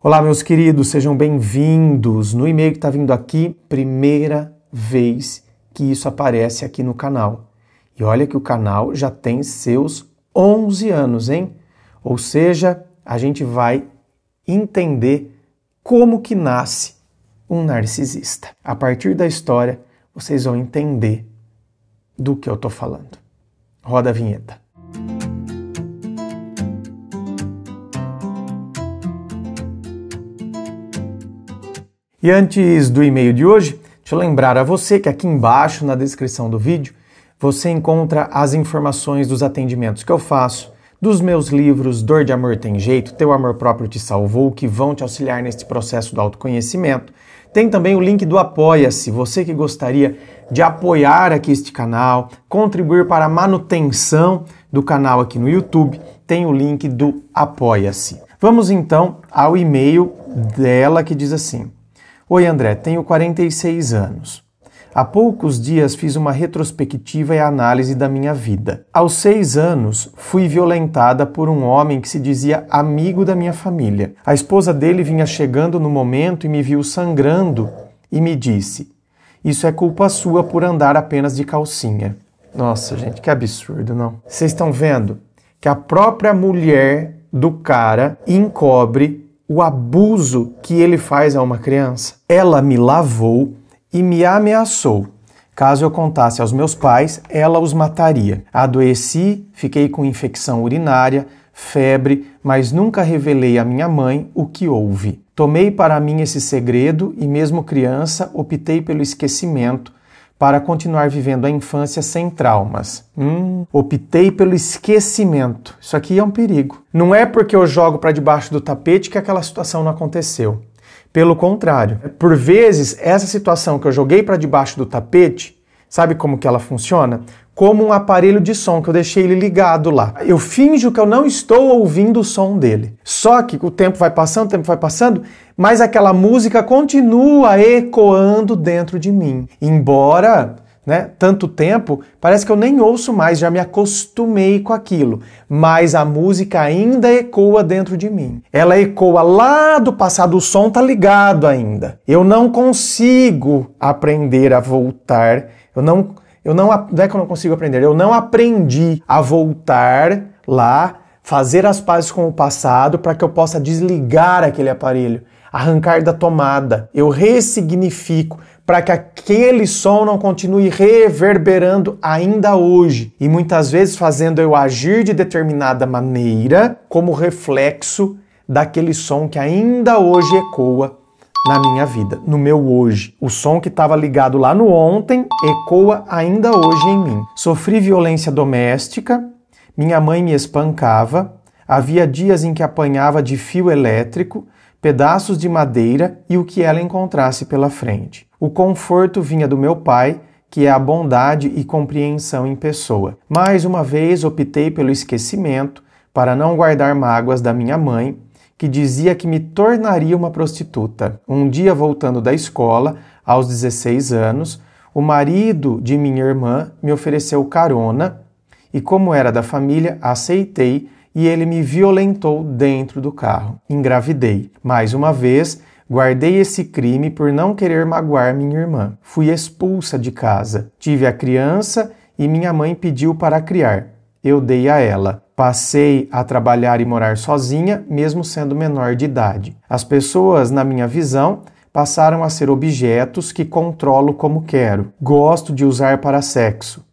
Olá, meus queridos, sejam bem-vindos. No e-mail que está vindo aqui, primeira vez que isso aparece aqui no canal. E olha que o canal já tem seus 11 anos, hein? Ou seja, a gente vai entender como que nasce um narcisista. A partir da história, vocês vão entender do que eu estou falando. Roda a vinheta. E antes do e-mail de hoje, deixa eu lembrar a você que aqui embaixo na descrição do vídeo você encontra as informações dos atendimentos que eu faço, dos meus livros Dor de Amor Tem Jeito, Teu Amor Próprio Te Salvou, que vão te auxiliar neste processo do autoconhecimento. Tem também o link do Apoia-se, você que gostaria de apoiar aqui este canal, contribuir para a manutenção do canal aqui no YouTube, tem o link do Apoia-se. Vamos então ao e-mail dela que diz assim: Oi, André, tenho 46 anos. Há poucos dias fiz uma retrospectiva e análise da minha vida. Aos seis anos, fui violentada por um homem que se dizia amigo da minha família. A esposa dele vinha chegando no momento e me viu sangrando e me disse: Isso é culpa sua por andar apenas de calcinha. Nossa, gente, que absurdo, não? Vocês estão vendo que a própria mulher do cara encobre o abuso que ele faz a uma criança. Ela me lavou e me ameaçou. Caso eu contasse aos meus pais, ela os mataria. Adoeci, fiquei com infecção urinária, febre, mas nunca revelei à minha mãe o que houve. Tomei para mim esse segredo e, mesmo criança, optei pelo esquecimento para continuar vivendo a infância sem traumas. Hum, optei pelo esquecimento. Isso aqui é um perigo. Não é porque eu jogo para debaixo do tapete que aquela situação não aconteceu. Pelo contrário, é por vezes essa situação que eu joguei para debaixo do tapete, sabe como que ela funciona? como um aparelho de som, que eu deixei ele ligado lá. Eu finjo que eu não estou ouvindo o som dele. Só que o tempo vai passando, o tempo vai passando, mas aquela música continua ecoando dentro de mim. Embora, né, tanto tempo, parece que eu nem ouço mais, já me acostumei com aquilo, mas a música ainda ecoa dentro de mim. Ela ecoa lá do passado, o som tá ligado ainda. Eu não consigo aprender a voltar. Eu não eu não, não é que eu não consigo aprender, eu não aprendi a voltar lá, fazer as pazes com o passado para que eu possa desligar aquele aparelho, arrancar da tomada. Eu ressignifico para que aquele som não continue reverberando ainda hoje e muitas vezes fazendo eu agir de determinada maneira como reflexo daquele som que ainda hoje ecoa na minha vida, no meu hoje. O som que estava ligado lá no ontem ecoa ainda hoje em mim. Sofri violência doméstica, minha mãe me espancava, havia dias em que apanhava de fio elétrico, pedaços de madeira e o que ela encontrasse pela frente. O conforto vinha do meu pai, que é a bondade e compreensão em pessoa. Mais uma vez optei pelo esquecimento para não guardar mágoas da minha mãe que dizia que me tornaria uma prostituta. Um dia, voltando da escola, aos 16 anos, o marido de minha irmã me ofereceu carona e, como era da família, aceitei e ele me violentou dentro do carro. Engravidei. Mais uma vez, guardei esse crime por não querer magoar minha irmã. Fui expulsa de casa. Tive a criança e minha mãe pediu para criar. Eu dei a ela. Passei a trabalhar e morar sozinha, mesmo sendo menor de idade. As pessoas, na minha visão, passaram a ser objetos que controlo como quero. Gosto de usar para sexo,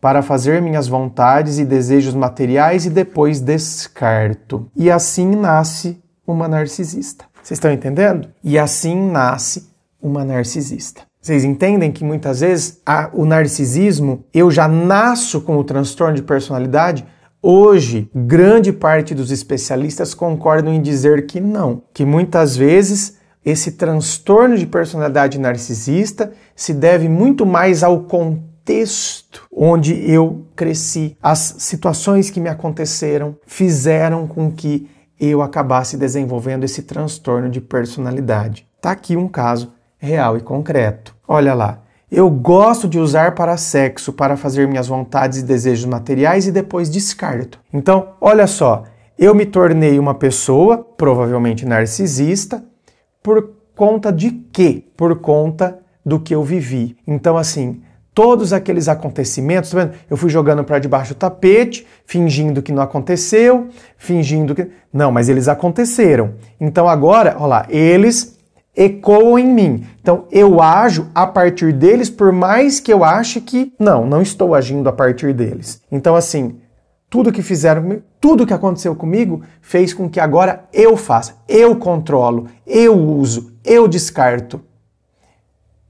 para fazer minhas vontades e desejos materiais e depois descarto. E assim nasce uma narcisista. Vocês estão entendendo? E assim nasce uma narcisista. Vocês entendem que muitas vezes a, o narcisismo, eu já nasço com o transtorno de personalidade Hoje, grande parte dos especialistas concordam em dizer que não, que muitas vezes esse transtorno de personalidade narcisista se deve muito mais ao contexto onde eu cresci. As situações que me aconteceram fizeram com que eu acabasse desenvolvendo esse transtorno de personalidade. Tá aqui um caso real e concreto. Olha lá, eu gosto de usar para sexo, para fazer minhas vontades e desejos materiais e depois descarto. Então, olha só, eu me tornei uma pessoa, provavelmente narcisista, por conta de quê? Por conta do que eu vivi. Então, assim, todos aqueles acontecimentos, tá vendo? Eu fui jogando para debaixo do tapete, fingindo que não aconteceu, fingindo que. Não, mas eles aconteceram. Então agora, olha lá, eles ecoam em mim. Então eu ajo a partir deles, por mais que eu ache que não, não estou agindo a partir deles. Então assim, tudo que fizeram comigo, tudo que aconteceu comigo fez com que agora eu faça, eu controlo, eu uso, eu descarto.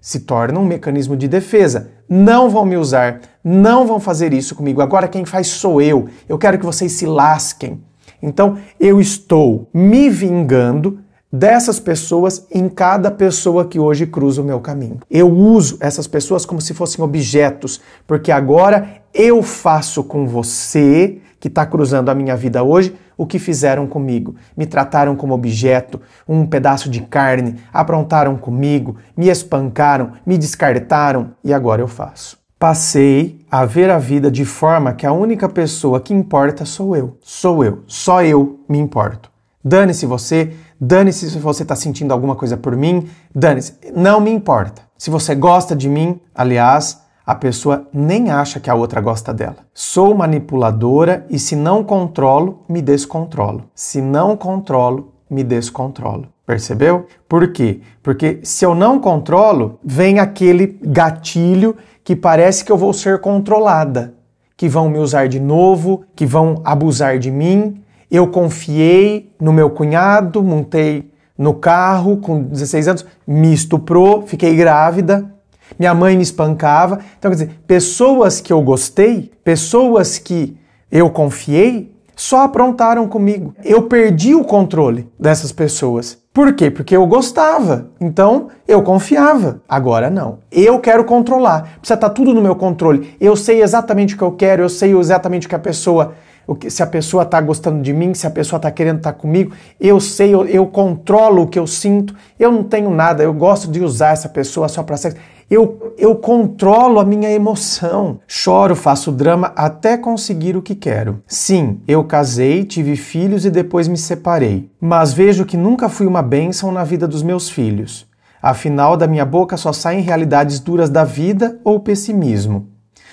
Se torna um mecanismo de defesa. Não vão me usar, não vão fazer isso comigo. Agora quem faz sou eu. Eu quero que vocês se lasquem. Então eu estou me vingando dessas pessoas em cada pessoa que hoje cruza o meu caminho. Eu uso essas pessoas como se fossem objetos, porque agora eu faço com você que está cruzando a minha vida hoje o que fizeram comigo. Me trataram como objeto, um pedaço de carne, aprontaram comigo, me espancaram, me descartaram e agora eu faço. Passei a ver a vida de forma que a única pessoa que importa sou eu. Sou eu. Só eu me importo. Dane-se você, Dane-se se você está sentindo alguma coisa por mim, dane-se, não me importa. Se você gosta de mim, aliás, a pessoa nem acha que a outra gosta dela. Sou manipuladora e se não controlo, me descontrolo. Se não controlo, me descontrolo. Percebeu? Por quê? Porque se eu não controlo, vem aquele gatilho que parece que eu vou ser controlada, que vão me usar de novo, que vão abusar de mim, eu confiei no meu cunhado, montei no carro com 16 anos, me estuprou, fiquei grávida, minha mãe me espancava. Então, quer dizer, pessoas que eu gostei, pessoas que eu confiei, só aprontaram comigo. Eu perdi o controle dessas pessoas. Por quê? Porque eu gostava, então eu confiava. Agora não. Eu quero controlar. Precisa estar tá tudo no meu controle. Eu sei exatamente o que eu quero, eu sei exatamente o que a pessoa se a pessoa está gostando de mim, se a pessoa está querendo estar tá comigo, eu sei, eu, eu, controlo o que eu sinto, eu não tenho nada, eu gosto de usar essa pessoa só para sexo. Eu, eu controlo a minha emoção. Choro, faço drama até conseguir o que quero. Sim, eu casei, tive filhos e depois me separei. Mas vejo que nunca fui uma bênção na vida dos meus filhos. Afinal, da minha boca só saem realidades duras da vida ou pessimismo.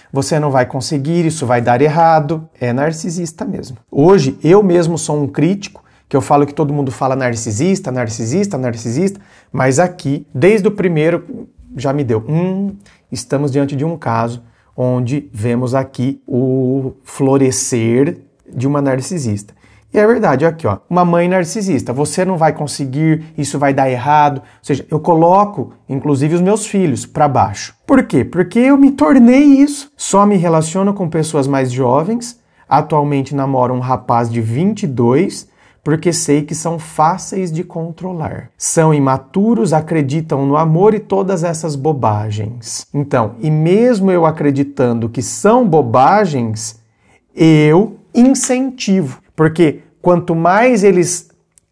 Você não vai conseguir, isso vai dar errado. É narcisista mesmo. Hoje, eu mesmo sou um crítico que eu falo que todo mundo fala narcisista, narcisista, narcisista, mas aqui, desde o primeiro já me deu. Hum, estamos diante de um caso onde vemos aqui o florescer de uma narcisista. E é verdade, aqui ó, uma mãe narcisista, você não vai conseguir, isso vai dar errado. Ou seja, eu coloco, inclusive, os meus filhos para baixo. Por quê? Porque eu me tornei isso. Só me relaciono com pessoas mais jovens. Atualmente namoro um rapaz de 22 porque sei que são fáceis de controlar. São imaturos, acreditam no amor e todas essas bobagens. Então, e mesmo eu acreditando que são bobagens, eu incentivo, porque quanto mais eles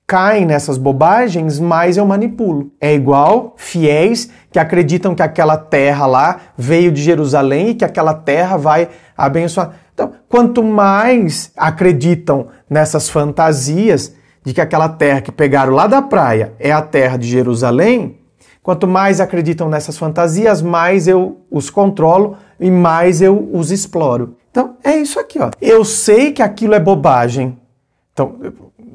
caem nessas bobagens, mais eu manipulo. É igual fiéis que acreditam que aquela terra lá veio de Jerusalém e que aquela terra vai abençoar. Então, quanto mais acreditam nessas fantasias de que aquela terra que pegaram lá da praia é a terra de Jerusalém, quanto mais acreditam nessas fantasias, mais eu os controlo e mais eu os exploro. Então, é isso aqui, ó. Eu sei que aquilo é bobagem. Então,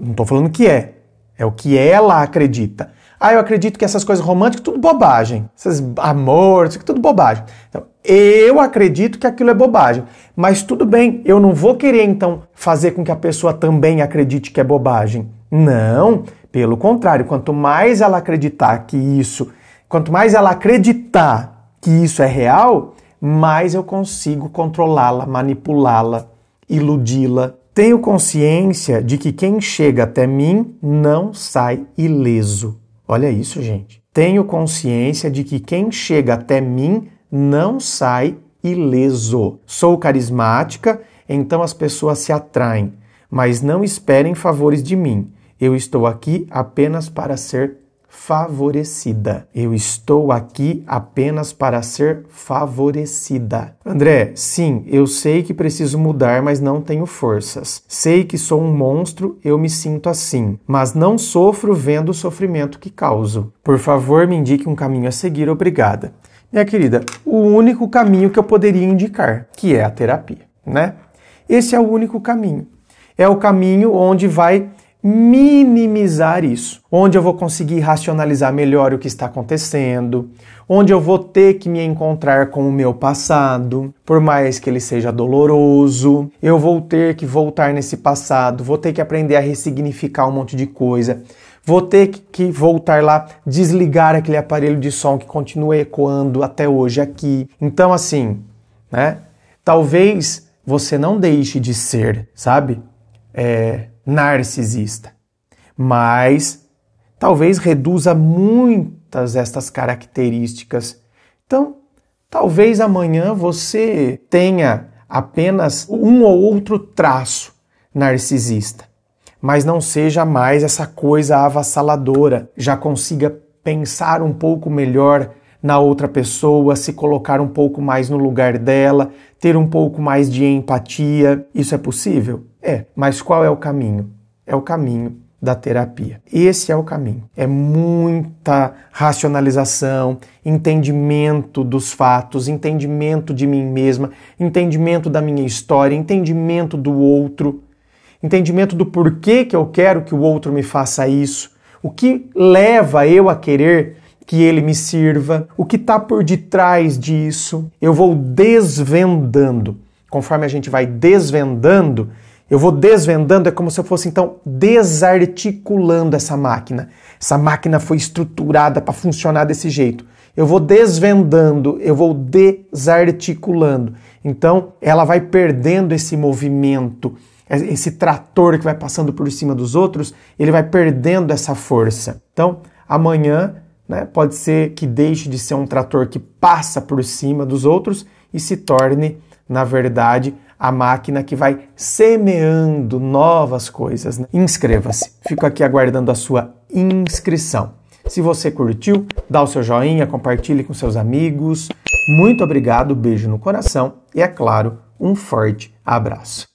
não estou falando que é, é o que ela acredita. Ah, eu acredito que essas coisas românticas, tudo bobagem. Esses amor, isso aqui, tudo bobagem. Então, eu acredito que aquilo é bobagem. Mas tudo bem, eu não vou querer então fazer com que a pessoa também acredite que é bobagem. Não, pelo contrário, quanto mais ela acreditar que isso, quanto mais ela acreditar que isso é real, mais eu consigo controlá-la, manipulá-la, iludi-la tenho consciência de que quem chega até mim não sai ileso. Olha isso, gente. Tenho consciência de que quem chega até mim não sai ileso. Sou carismática, então as pessoas se atraem, mas não esperem favores de mim. Eu estou aqui apenas para ser favorecida. Eu estou aqui apenas para ser favorecida. André, sim, eu sei que preciso mudar, mas não tenho forças. Sei que sou um monstro, eu me sinto assim, mas não sofro vendo o sofrimento que causo. Por favor, me indique um caminho a seguir, obrigada. Minha querida, o único caminho que eu poderia indicar, que é a terapia, né? Esse é o único caminho. É o caminho onde vai minimizar isso, onde eu vou conseguir racionalizar melhor o que está acontecendo, onde eu vou ter que me encontrar com o meu passado, por mais que ele seja doloroso, eu vou ter que voltar nesse passado, vou ter que aprender a ressignificar um monte de coisa, vou ter que voltar lá, desligar aquele aparelho de som que continua ecoando até hoje aqui. Então assim, né? Talvez você não deixe de ser, sabe? É, narcisista, mas talvez reduza muitas estas características. Então, talvez amanhã você tenha apenas um ou outro traço narcisista, mas não seja mais essa coisa avassaladora, já consiga pensar um pouco melhor na outra pessoa, se colocar um pouco mais no lugar dela, ter um pouco mais de empatia. Isso é possível? É, mas qual é o caminho? É o caminho da terapia. Esse é o caminho. É muita racionalização, entendimento dos fatos, entendimento de mim mesma, entendimento da minha história, entendimento do outro, entendimento do porquê que eu quero que o outro me faça isso, o que leva eu a querer que ele me sirva, o que está por detrás disso. Eu vou desvendando. Conforme a gente vai desvendando, eu vou desvendando, é como se eu fosse então desarticulando essa máquina. Essa máquina foi estruturada para funcionar desse jeito. Eu vou desvendando, eu vou desarticulando. Então ela vai perdendo esse movimento, esse trator que vai passando por cima dos outros, ele vai perdendo essa força. Então amanhã né? Pode ser que deixe de ser um trator que passa por cima dos outros e se torne, na verdade, a máquina que vai semeando novas coisas. Né? Inscreva-se. Fico aqui aguardando a sua inscrição. Se você curtiu, dá o seu joinha, compartilhe com seus amigos. Muito obrigado, beijo no coração e, é claro, um forte abraço.